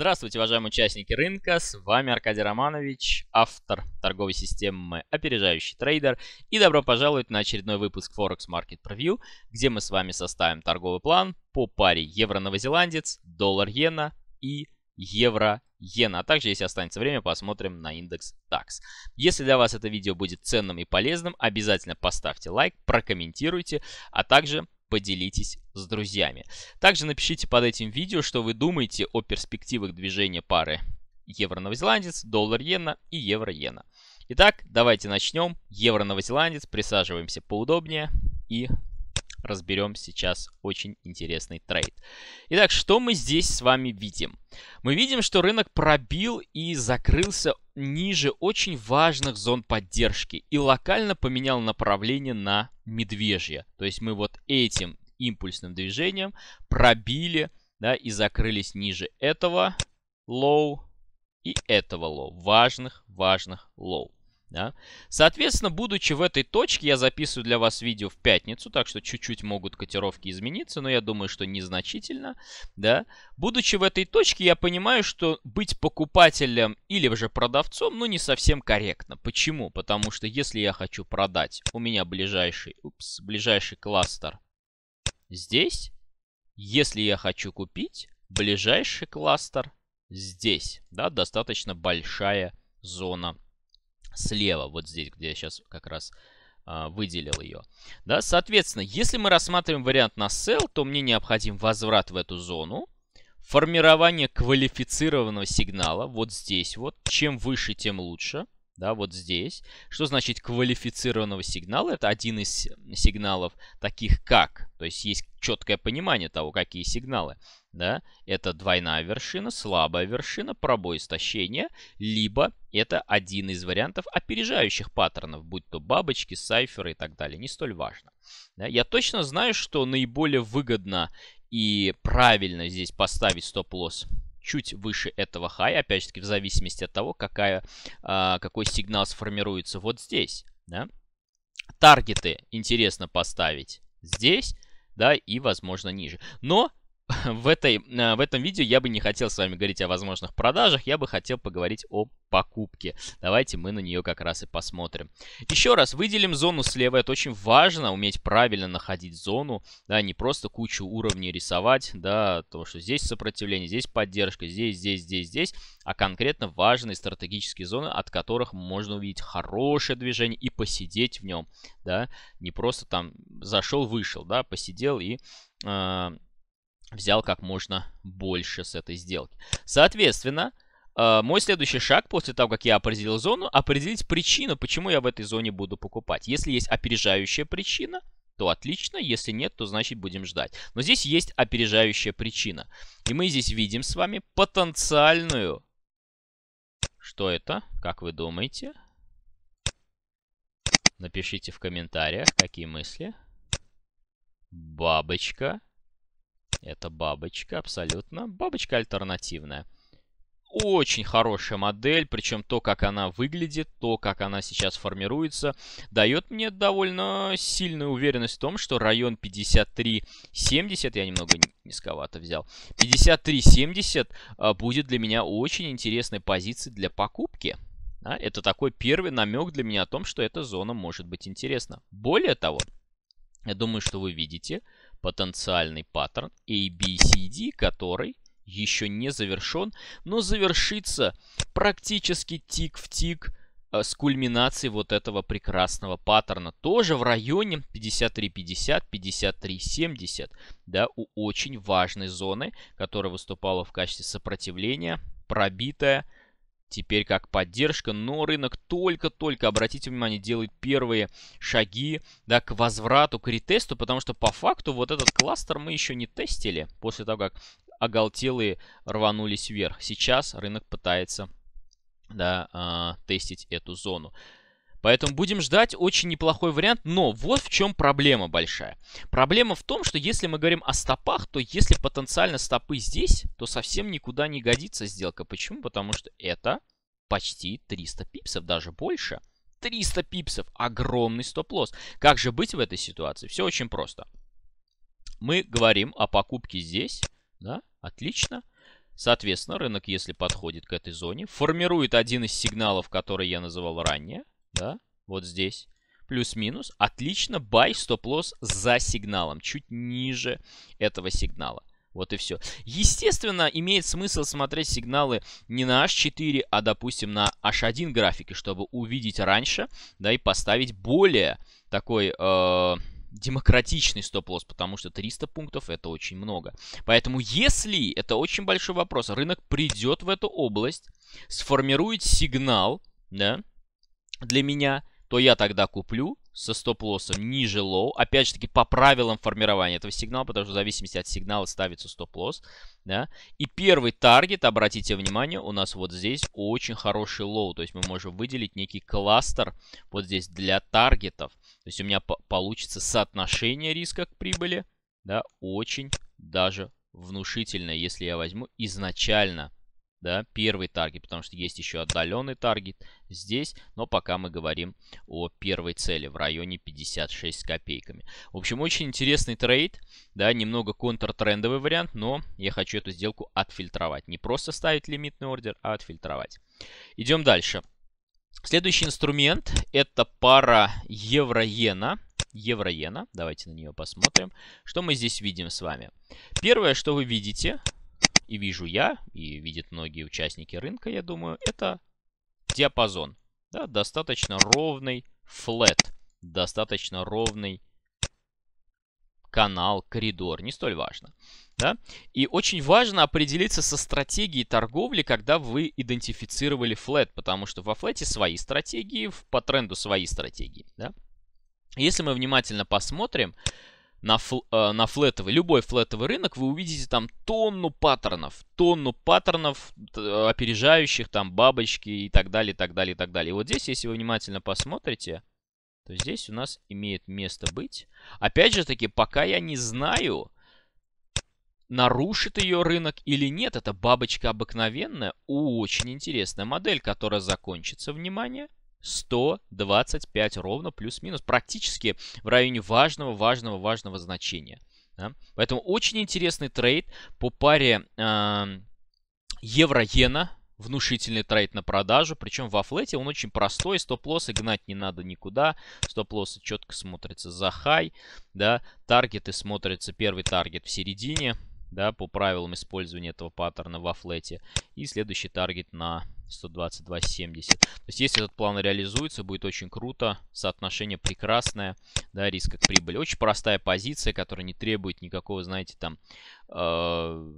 Здравствуйте, уважаемые участники рынка, с вами Аркадий Романович, автор торговой системы «Опережающий трейдер» и добро пожаловать на очередной выпуск Forex Market Preview, где мы с вами составим торговый план по паре евро-новозеландец, доллар-иена и евро иена. А также, если останется время, посмотрим на индекс DAX. Если для вас это видео будет ценным и полезным, обязательно поставьте лайк, прокомментируйте, а также поделитесь с друзьями. Также напишите под этим видео, что вы думаете о перспективах движения пары евро-новозеландец, доллар-иена и евро-иена. Итак, давайте начнем. Евро-новозеландец, присаживаемся поудобнее и разберем сейчас очень интересный трейд. Итак, что мы здесь с вами видим? Мы видим, что рынок пробил и закрылся ниже очень важных зон поддержки и локально поменял направление на медвежье. То есть мы вот этим импульсным движением пробили да, и закрылись ниже этого лоу и этого лоу. Важных, важных лоу. Да? Соответственно, будучи в этой точке, я записываю для вас видео в пятницу, так что чуть-чуть могут котировки измениться, но я думаю, что незначительно. Да? Будучи в этой точке, я понимаю, что быть покупателем или же продавцом, ну, не совсем корректно. Почему? Потому что если я хочу продать, у меня ближайший, упс, ближайший кластер здесь. Если я хочу купить, ближайший кластер здесь. Да, достаточно большая зона слева, вот здесь, где я сейчас как раз а, выделил ее. Да, соответственно, если мы рассматриваем вариант на sell, то мне необходим возврат в эту зону, формирование квалифицированного сигнала вот здесь вот. Чем выше, тем лучше да, вот здесь. Что значит квалифицированного сигнала? Это один из сигналов таких как, то есть есть четкое понимание того, какие сигналы, да. Это двойная вершина, слабая вершина, пробой истощения, либо это один из вариантов опережающих паттернов, будь то бабочки, сайферы и так далее, не столь важно. Да? Я точно знаю, что наиболее выгодно и правильно здесь поставить стоп-лосс чуть выше этого хай, опять же таки в зависимости от того, какая, а, какой сигнал сформируется вот здесь. Да? Таргеты интересно поставить здесь, да, и возможно ниже. Но в, этой, э, в этом видео я бы не хотел с вами говорить о возможных продажах, я бы хотел поговорить о покупке. Давайте мы на нее как раз и посмотрим. Еще раз, выделим зону слева. Это очень важно, уметь правильно находить зону, да, не просто кучу уровней рисовать, да, то, что здесь сопротивление, здесь поддержка, здесь, здесь, здесь, здесь, а конкретно важные стратегические зоны, от которых можно увидеть хорошее движение и посидеть в нем, да, не просто там зашел-вышел, да, посидел и... Э взял как можно больше с этой сделки. Соответственно, э, мой следующий шаг после того, как я определил зону, определить причину, почему я в этой зоне буду покупать. Если есть опережающая причина, то отлично, если нет, то значит будем ждать. Но здесь есть опережающая причина. И мы здесь видим с вами потенциальную... Что это? Как вы думаете? Напишите в комментариях, какие мысли. Бабочка. Это бабочка, абсолютно. Бабочка альтернативная. Очень хорошая модель, причем то, как она выглядит, то, как она сейчас формируется, дает мне довольно сильную уверенность в том, что район 53-70 я немного низковато взял, 53-70 а, будет для меня очень интересной позицией для покупки. это такой первый намек для меня о том, что эта зона может быть интересна. Более того, я думаю, что вы видите, потенциальный паттерн ABCD, который еще не завершен, но завершится практически тик в тик с кульминацией вот этого прекрасного паттерна. Тоже в районе 53.50, 53.70, да, у очень важной зоны, которая выступала в качестве сопротивления, пробитая теперь как поддержка, но рынок только-только, обратите внимание, делает первые шаги да, к возврату, к ретесту, потому что по факту вот этот кластер мы еще не тестили после того, как оголтелые рванулись вверх. Сейчас рынок пытается да, а, тестить эту зону. Поэтому будем ждать очень неплохой вариант, но вот в чем проблема большая. Проблема в том, что если мы говорим о стопах, то если потенциально стопы здесь, то совсем никуда не годится сделка. Почему? Потому что это почти 300 пипсов, даже больше. 300 пипсов, огромный стоп-лосс. Как же быть в этой ситуации? Все очень просто. Мы говорим о покупке здесь, да, отлично. Соответственно, рынок, если подходит к этой зоне, формирует один из сигналов, который я называл ранее да, вот здесь, плюс-минус, отлично, buy, стоп-лосс за сигналом, чуть ниже этого сигнала. Вот и все. Естественно, имеет смысл смотреть сигналы не на H4, а, допустим, на H1 графике, чтобы увидеть раньше, да, и поставить более такой... Э демократичный стоп-лосс, потому что 300 пунктов это очень много. Поэтому если, это очень большой вопрос, рынок придет в эту область, сформирует сигнал, да, для меня, то я тогда куплю со стоп-лоссом ниже лоу. Опять же таки по правилам формирования этого сигнала, потому что в зависимости от сигнала ставится стоп-лосс. Да? И первый таргет, обратите внимание, у нас вот здесь очень хороший лоу. То есть мы можем выделить некий кластер вот здесь для таргетов. То есть у меня получится соотношение риска к прибыли да, очень даже внушительное, если я возьму изначально да, первый таргет, потому что есть еще отдаленный таргет здесь, но пока мы говорим о первой цели в районе 56 с копейками. В общем, очень интересный трейд, да, немного контртрендовый вариант, но я хочу эту сделку отфильтровать. Не просто ставить лимитный ордер, а отфильтровать. Идем дальше. Следующий инструмент это пара евро-иена. Евро-иена, давайте на нее посмотрим. Что мы здесь видим с вами? Первое, что вы видите, и вижу я, и видят многие участники рынка, я думаю, это диапазон. Да, достаточно ровный флет, достаточно ровный канал, коридор, не столь важно. Да? И очень важно определиться со стратегией торговли, когда вы идентифицировали флет, потому что во флете свои стратегии, по тренду свои стратегии. Да? Если мы внимательно посмотрим, на, фл, э, на флетовый, любой флетовый рынок, вы увидите там тонну паттернов, тонну паттернов опережающих там бабочки и так далее, и так далее, и так далее. И вот здесь, если вы внимательно посмотрите, то здесь у нас имеет место быть. Опять же таки, пока я не знаю, нарушит ее рынок или нет, эта бабочка обыкновенная, очень интересная модель, которая закончится, внимание – 125 ровно плюс-минус, практически в районе важного-важного-важного значения. Да? Поэтому очень интересный трейд по паре э, евро-иена, внушительный трейд на продажу, причем во флете он очень простой, стоп-лоссы гнать не надо никуда, стоп-лоссы четко смотрятся за хай, да, таргеты смотрятся, первый таргет в середине, да, по правилам использования этого паттерна во флете, и следующий таргет на 122.70. То есть, если этот план реализуется, будет очень круто. Соотношение прекрасное, да, риск к прибыль. Очень простая позиция, которая не требует никакого, знаете, там, э,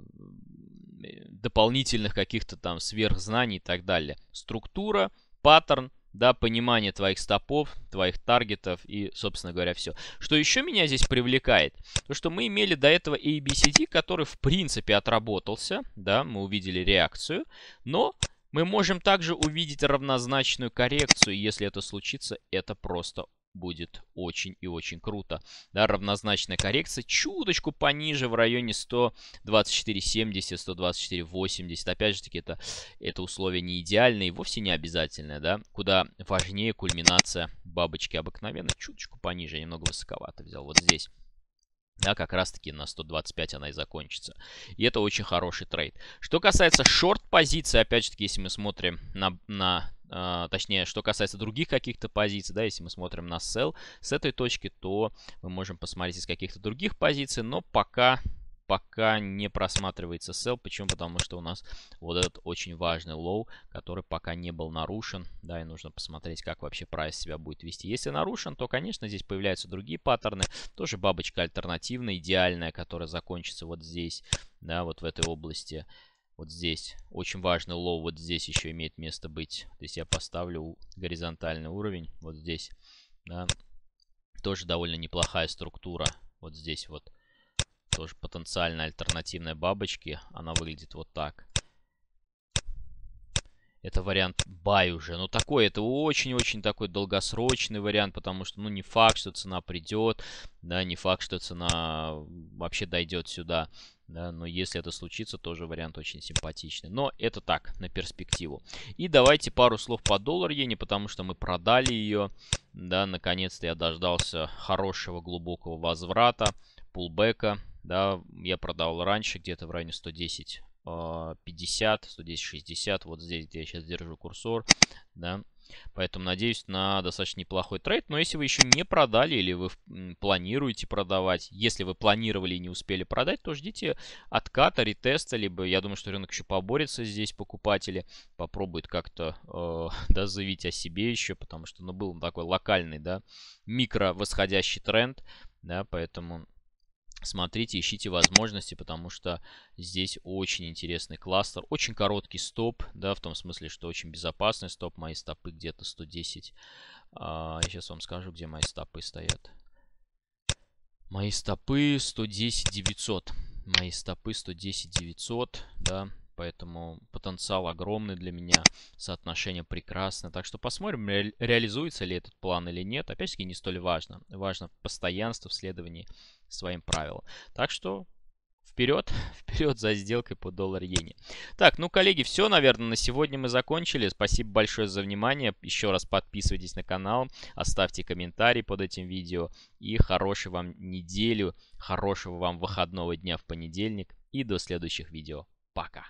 дополнительных каких-то там сверхзнаний и так далее. Структура, паттерн, да, понимание твоих стопов, твоих таргетов и, собственно говоря, все. Что еще меня здесь привлекает, то что мы имели до этого ABCD, который в принципе отработался, да, мы увидели реакцию, но мы можем также увидеть равнозначную коррекцию. Если это случится, это просто будет очень и очень круто. Да, равнозначная коррекция чуточку пониже в районе 124.70, 124.80. Опять же таки, это, это условие не идеальное и вовсе не обязательное, да. Куда важнее кульминация бабочки обыкновенно. Чуточку пониже, немного высоковато взял вот здесь. Да, как раз таки на 125 она и закончится. И это очень хороший трейд. Что касается шорт-позиции, опять же таки, если мы смотрим на, на э, точнее, что касается других каких-то позиций, да, если мы смотрим на sell с этой точки, то мы можем посмотреть из каких-то других позиций, но пока пока не просматривается sell. Почему? Потому что у нас вот этот очень важный лоу, который пока не был нарушен. Да, и нужно посмотреть, как вообще прайс себя будет вести. Если нарушен, то, конечно, здесь появляются другие паттерны. Тоже бабочка альтернативная, идеальная, которая закончится вот здесь, да, вот в этой области. Вот здесь. Очень важный лоу вот здесь еще имеет место быть. То есть я поставлю горизонтальный уровень вот здесь. Да. Тоже довольно неплохая структура вот здесь вот. Тоже потенциально альтернативной бабочки. Она выглядит вот так. Это вариант buy уже. Но ну, такой, это очень-очень такой долгосрочный вариант, потому что, ну, не факт, что цена придет, да, не факт, что цена вообще дойдет сюда. Да, но если это случится, тоже вариант очень симпатичный. Но это так, на перспективу. И давайте пару слов по доллар иене, потому что мы продали ее. Да, наконец-то я дождался хорошего глубокого возврата, пулбека да, я продавал раньше где-то в районе 110 50, 110, 60, вот здесь, где я сейчас держу курсор, да, Поэтому надеюсь на достаточно неплохой трейд. Но если вы еще не продали или вы планируете продавать, если вы планировали и не успели продать, то ждите отката, ретеста, либо я думаю, что рынок еще поборется здесь, покупатели попробуют как-то э, да, заявить о себе еще, потому что ну, был такой локальный, да, микро восходящий тренд, да, поэтому Смотрите, ищите возможности, потому что здесь очень интересный кластер. Очень короткий стоп, да, в том смысле, что очень безопасный стоп. Мои стопы где-то 110. А, я сейчас вам скажу, где мои стопы стоят. Мои стопы 110 900. Мои стопы 110 900, да. Поэтому потенциал огромный для меня, соотношение прекрасное, Так что посмотрим, реализуется ли этот план или нет. Опять-таки не столь важно. Важно постоянство в следовании своим правилам. Так что вперед, вперед за сделкой по доллар иене. Так, ну, коллеги, все, наверное, на сегодня мы закончили. Спасибо большое за внимание. Еще раз подписывайтесь на канал, оставьте комментарий под этим видео. И хорошей вам неделю, хорошего вам выходного дня в понедельник. И до следующих видео. Пока.